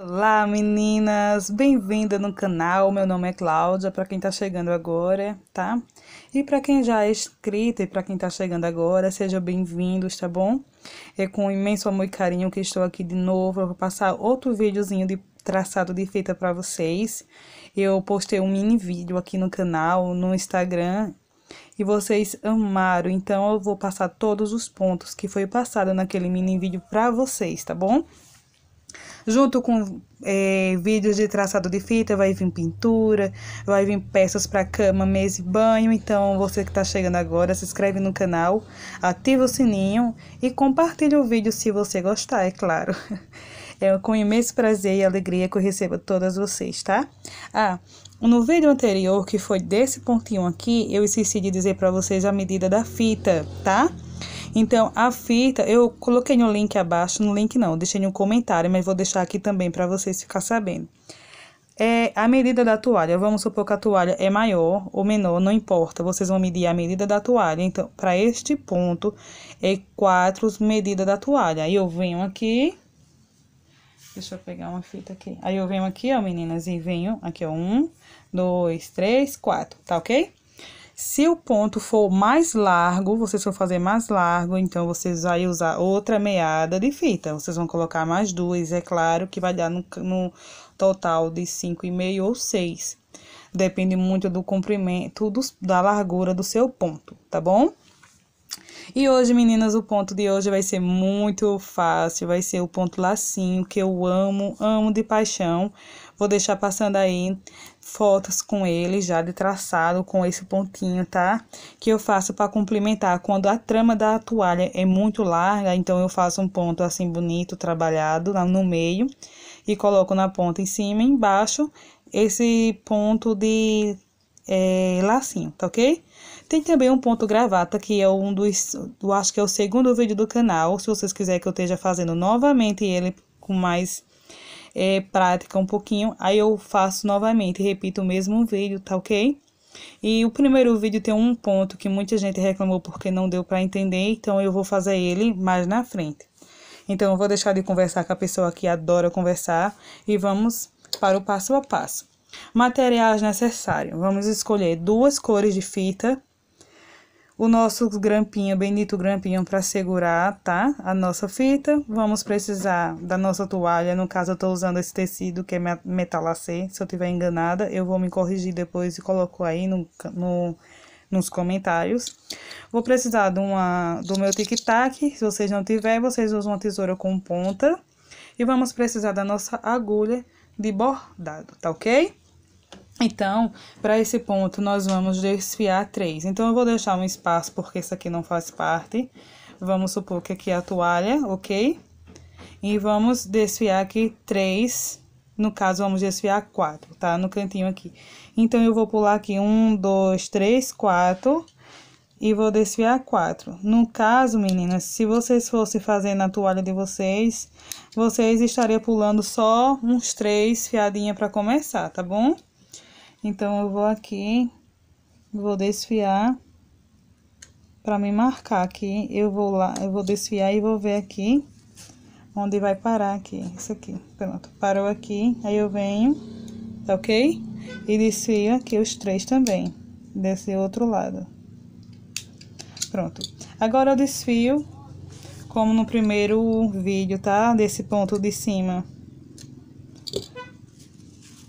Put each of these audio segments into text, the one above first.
Olá meninas, bem-vinda no canal. Meu nome é Cláudia, para quem está chegando agora, tá? E para quem já é inscrita e para quem está chegando agora, sejam bem-vindos, tá bom? É com imenso amor e carinho que estou aqui de novo. Eu vou passar outro videozinho de traçado de fita para vocês. Eu postei um mini vídeo aqui no canal, no Instagram, e vocês amaram. Então eu vou passar todos os pontos que foi passado naquele mini vídeo para vocês, tá bom? Junto com é, vídeos de traçado de fita, vai vir pintura, vai vir peças para cama, mesa e banho. Então, você que está chegando agora, se inscreve no canal, ativa o sininho e compartilha o vídeo se você gostar, é claro. É com imenso prazer e alegria que eu recebo todas vocês, tá? Ah, no vídeo anterior, que foi desse pontinho aqui, eu esqueci de dizer para vocês a medida da fita, tá? Então, a fita, eu coloquei no link abaixo, no link não, deixei no comentário, mas vou deixar aqui também para vocês ficar sabendo. É a medida da toalha, vamos supor que a toalha é maior ou menor, não importa, vocês vão medir a medida da toalha. Então, para este ponto, é 4 medida da toalha. Aí, eu venho aqui, Deixa eu pegar uma fita aqui. Aí eu venho aqui, ó, meninas, e venho aqui, ó. Um, dois, três, quatro, tá ok? Se o ponto for mais largo, vocês vão fazer mais largo, então vocês vão usar outra meada de fita. Vocês vão colocar mais duas, é claro, que vai dar no, no total de cinco e meio ou seis Depende muito do comprimento, do, da largura do seu ponto, tá bom? E hoje, meninas, o ponto de hoje vai ser muito fácil, vai ser o ponto lacinho, que eu amo, amo de paixão. Vou deixar passando aí fotos com ele já de traçado com esse pontinho, tá? Que eu faço para complementar quando a trama da toalha é muito larga, então eu faço um ponto assim bonito, trabalhado lá no meio e coloco na ponta em cima e embaixo esse ponto de é, lacinho, tá ok? Tem também um ponto gravata, que é um dos, eu acho que é o segundo vídeo do canal, se vocês quiserem que eu esteja fazendo novamente ele com mais é, prática um pouquinho, aí eu faço novamente, repito o mesmo vídeo, tá ok? E o primeiro vídeo tem um ponto que muita gente reclamou porque não deu para entender, então eu vou fazer ele mais na frente. Então eu vou deixar de conversar com a pessoa que adora conversar e vamos para o passo a passo. Materiais necessários. Vamos escolher duas cores de fita o nosso grampinho, bendito grampinho, para segurar, tá? A nossa fita. Vamos precisar da nossa toalha. No caso, eu tô usando esse tecido que é metalacê. Se eu tiver enganada, eu vou me corrigir depois e coloco aí no, no nos comentários. Vou precisar de uma, do meu tic-tac. Se vocês não tiverem, vocês usam uma tesoura com ponta. E vamos precisar da nossa agulha de bordado, tá ok? Então, para esse ponto, nós vamos desfiar três. Então, eu vou deixar um espaço, porque isso aqui não faz parte. Vamos supor que aqui é a toalha, ok? E vamos desfiar aqui três. no caso, vamos desfiar quatro, tá? No cantinho aqui. Então, eu vou pular aqui um, dois, três, quatro e vou desfiar quatro. No caso, meninas, se vocês fossem fazer na toalha de vocês, vocês estariam pulando só uns três fiadinha para começar, tá bom? Então, eu vou aqui, vou desfiar para me marcar aqui. Eu vou lá, eu vou desfiar e vou ver aqui onde vai parar aqui. Isso aqui, pronto. Parou aqui, aí eu venho, tá ok? E desfio aqui os três também, desse outro lado. Pronto. Agora, eu desfio como no primeiro vídeo, tá? Desse ponto de cima.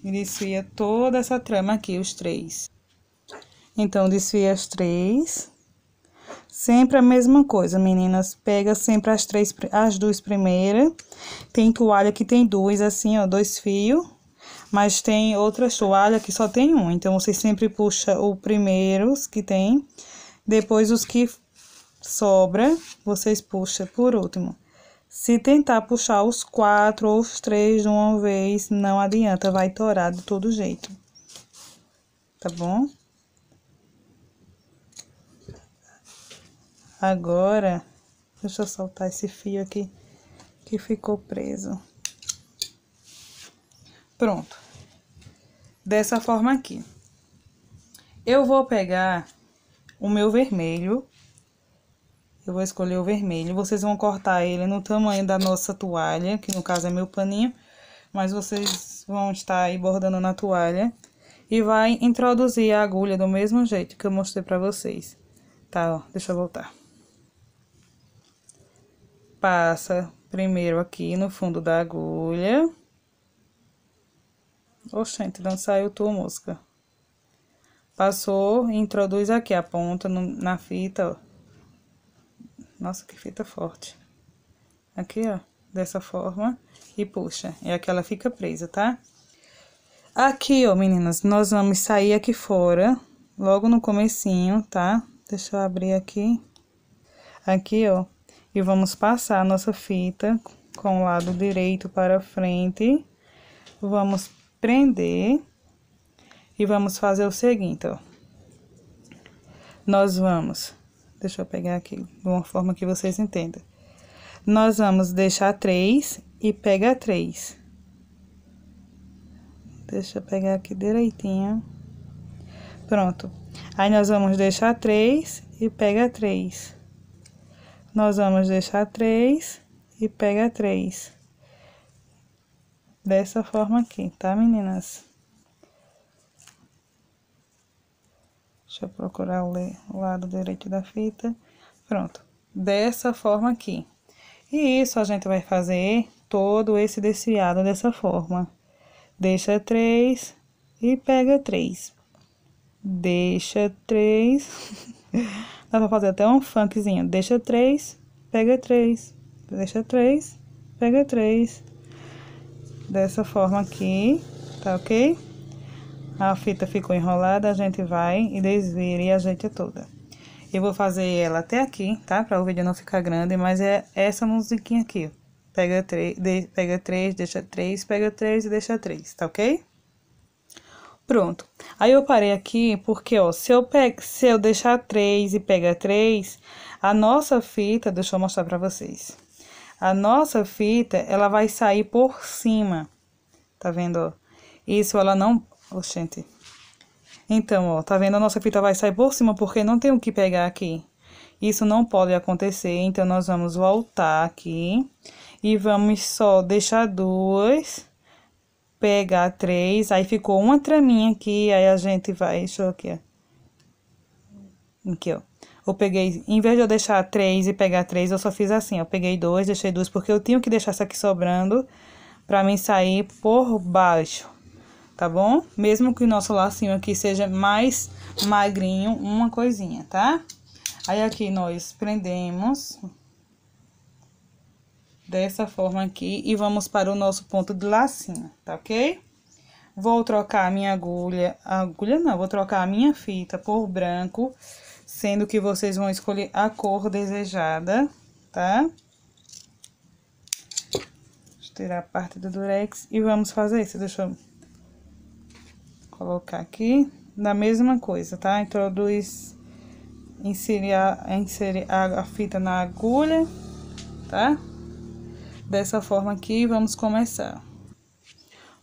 Desfia toda essa trama aqui, os três. Então, desfia as três. Sempre a mesma coisa, meninas. Pega sempre as três, as duas primeiras. Tem toalha que tem duas, assim, ó, dois fios. Mas tem outras toalhas que só tem um. Então, você sempre puxa o primeiros que tem. Depois, os que sobra, vocês puxa por último. Se tentar puxar os quatro ou os três de uma vez, não adianta, vai torar de todo jeito. Tá bom? Agora, deixa eu soltar esse fio aqui que ficou preso. Pronto. Dessa forma aqui. Eu vou pegar o meu vermelho eu vou escolher o vermelho. Vocês vão cortar ele no tamanho da nossa toalha, que no caso é meu paninho. Mas vocês vão estar aí bordando na toalha. E vai introduzir a agulha do mesmo jeito que eu mostrei pra vocês. Tá, ó, deixa eu voltar. Passa primeiro aqui no fundo da agulha. Oxente, não saiu tua mosca. Passou, introduz aqui a ponta no, na fita, ó nossa, que fita forte. Aqui, ó, dessa forma. E puxa, é que ela fica presa, tá? Aqui, ó, meninas, nós vamos sair aqui fora, logo no comecinho, tá? Deixa eu abrir aqui. Aqui, ó. E vamos passar a nossa fita com o lado direito para frente. Vamos prender. E vamos fazer o seguinte, ó. Nós vamos Deixa eu pegar aqui de uma forma que vocês entendam. Nós vamos deixar três e pegar três. Deixa eu pegar aqui direitinho. Pronto. Aí, nós vamos deixar três e pega três. Nós vamos deixar três e pega três. Dessa forma aqui, tá, meninas? Deixa eu procurar o lado direito da fita. Pronto. Dessa forma aqui. E isso a gente vai fazer todo esse desfiado dessa forma. Deixa três e pega três. Deixa três. Dá pra fazer até um funkzinho. Deixa três, pega três. Deixa três, pega três. Dessa forma aqui, tá ok? A fita ficou enrolada, a gente vai e desvira e ajeita é toda. Eu vou fazer ela até aqui, tá? Para o vídeo não ficar grande, mas é essa musiquinha aqui. Pega três, pega três, deixa três, pega três e deixa três, tá ok? Pronto. Aí eu parei aqui porque, ó, se eu, se eu deixar três e pega três, a nossa fita, deixa eu mostrar pra vocês. A nossa fita, ela vai sair por cima, tá vendo, ó? Isso ela não Oxente. Então, ó, tá vendo? A nossa fita vai sair por cima porque não tem o que pegar aqui. Isso não pode acontecer, então nós vamos voltar aqui e vamos só deixar duas, pegar três, aí ficou uma traminha aqui, aí a gente vai, deixa eu aqui, ó. Aqui, ó. Eu peguei, em vez de eu deixar três e pegar três, eu só fiz assim, ó, eu peguei dois, deixei duas, porque eu tinha que deixar essa aqui sobrando pra mim sair por baixo tá bom? Mesmo que o nosso lacinho aqui seja mais magrinho, uma coisinha, tá? Aí, aqui nós prendemos dessa forma aqui e vamos para o nosso ponto de lacinho, tá ok? Vou trocar a minha agulha, agulha não, vou trocar a minha fita por branco, sendo que vocês vão escolher a cor desejada, tá? Deixa eu tirar a parte do durex e vamos fazer isso, deixa eu colocar aqui, da mesma coisa, tá? Introduz, inserir a, inserir a, a fita na agulha, tá? Dessa forma aqui, vamos começar.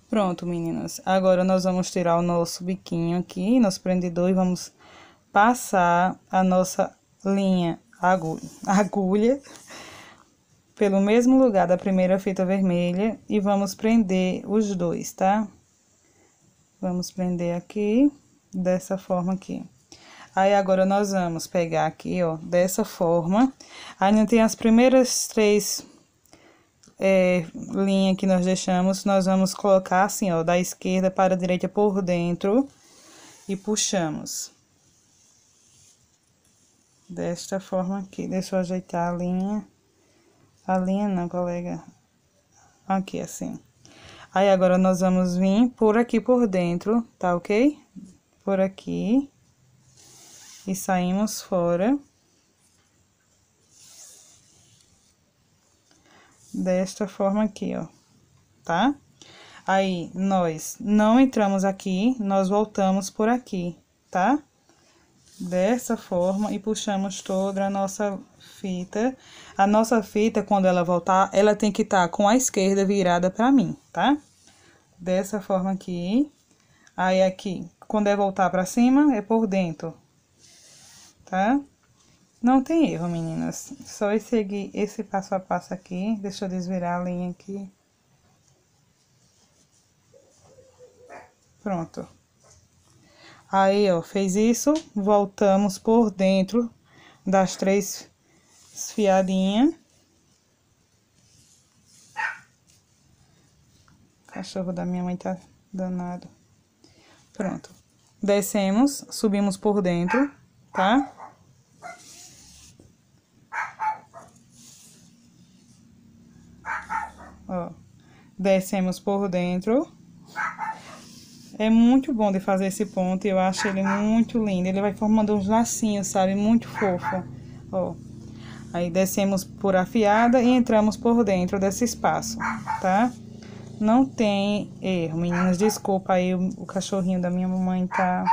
Pronto, meninas. Agora, nós vamos tirar o nosso biquinho aqui, nosso prendedor, e vamos passar a nossa linha agulha, agulha pelo mesmo lugar da primeira fita vermelha e vamos prender os dois, tá? Vamos prender aqui, dessa forma aqui. Aí, agora, nós vamos pegar aqui, ó, dessa forma. Aí, não tem as primeiras três é, linhas que nós deixamos, nós vamos colocar assim, ó, da esquerda para a direita por dentro e puxamos. Desta forma aqui, deixa eu ajeitar a linha. A linha não, colega. Aqui, assim. Aí, agora, nós vamos vir por aqui por dentro, tá ok? Por aqui. E saímos fora. Desta forma aqui, ó, tá? Aí, nós não entramos aqui, nós voltamos por aqui, tá? Dessa forma, e puxamos toda a nossa fita. A nossa fita, quando ela voltar, ela tem que estar tá com a esquerda virada pra mim, tá? dessa forma aqui. Aí, aqui, quando é voltar pra cima, é por dentro, tá? Não tem erro, meninas. Só eu é seguir esse passo a passo aqui. Deixa eu desvirar a linha aqui. Pronto. Aí, ó, fez isso. Voltamos por dentro das três fiadinhas. cachorro da minha mãe tá danado. Pronto. Descemos, subimos por dentro, tá? Ó. Descemos por dentro. É muito bom de fazer esse ponto, eu acho ele muito lindo. Ele vai formando uns lacinhos, sabe? Muito fofo. Ó. Aí descemos por afiada e entramos por dentro desse espaço, tá? Não tem erro, meninas. Desculpa aí, o cachorrinho da minha mamãe tá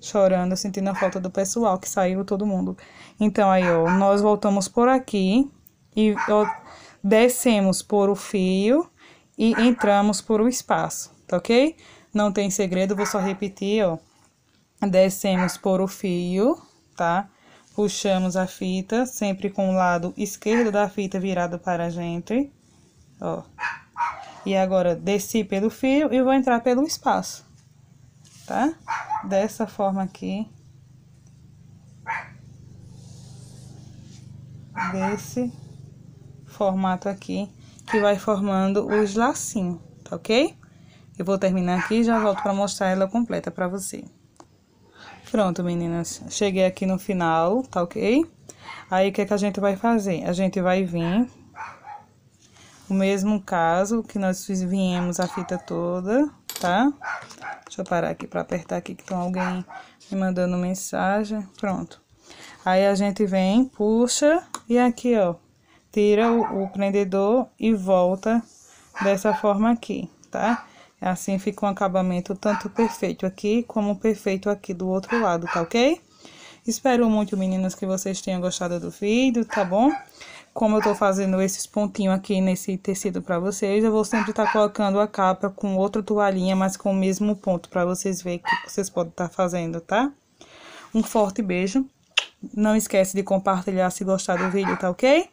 chorando, sentindo a falta do pessoal que saiu todo mundo. Então aí, ó, nós voltamos por aqui e ó, descemos por o fio e entramos por o espaço, tá OK? Não tem segredo, vou só repetir, ó. Descemos por o fio, tá? Puxamos a fita, sempre com o lado esquerdo da fita virado para a gente, ó. E agora, desci pelo fio e vou entrar pelo espaço, tá? Dessa forma aqui. Desse formato aqui, que vai formando os lacinhos, tá ok? Eu vou terminar aqui e já volto para mostrar ela completa para você. Pronto, meninas. Cheguei aqui no final, tá ok? Aí, o que, é que a gente vai fazer? A gente vai vir o mesmo caso que nós viemos a fita toda, tá? Deixa eu parar aqui para apertar aqui que tem alguém me mandando mensagem. Pronto. Aí a gente vem, puxa e aqui, ó, tira o, o prendedor e volta dessa forma aqui, tá? Assim fica um acabamento tanto perfeito aqui como perfeito aqui do outro lado, tá ok? Espero muito, meninas, que vocês tenham gostado do vídeo, tá bom? como eu tô fazendo esses pontinhos aqui nesse tecido pra vocês, eu vou sempre estar tá colocando a capa com outra toalhinha, mas com o mesmo ponto, pra vocês verem o que vocês podem estar tá fazendo, tá? Um forte beijo. Não esquece de compartilhar se gostar do vídeo, tá ok?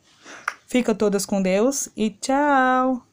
Fica todas com Deus e tchau!